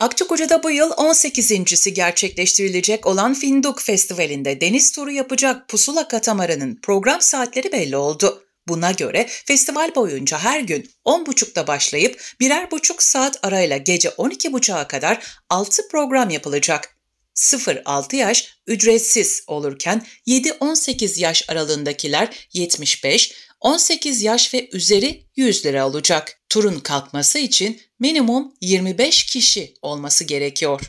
Akçakoca'da bu yıl 18.si gerçekleştirilecek olan Finduk Festivali'nde deniz turu yapacak Pusula Katamarı'nın program saatleri belli oldu. Buna göre festival boyunca her gün 10.30'da başlayıp birer buçuk saat arayla gece 12.30'a kadar 6 program yapılacak. 0-6 yaş ücretsiz olurken 7-18 yaş aralığındakiler 75, 18 yaş ve üzeri 100 lira olacak. Turun kalkması için minimum 25 kişi olması gerekiyor.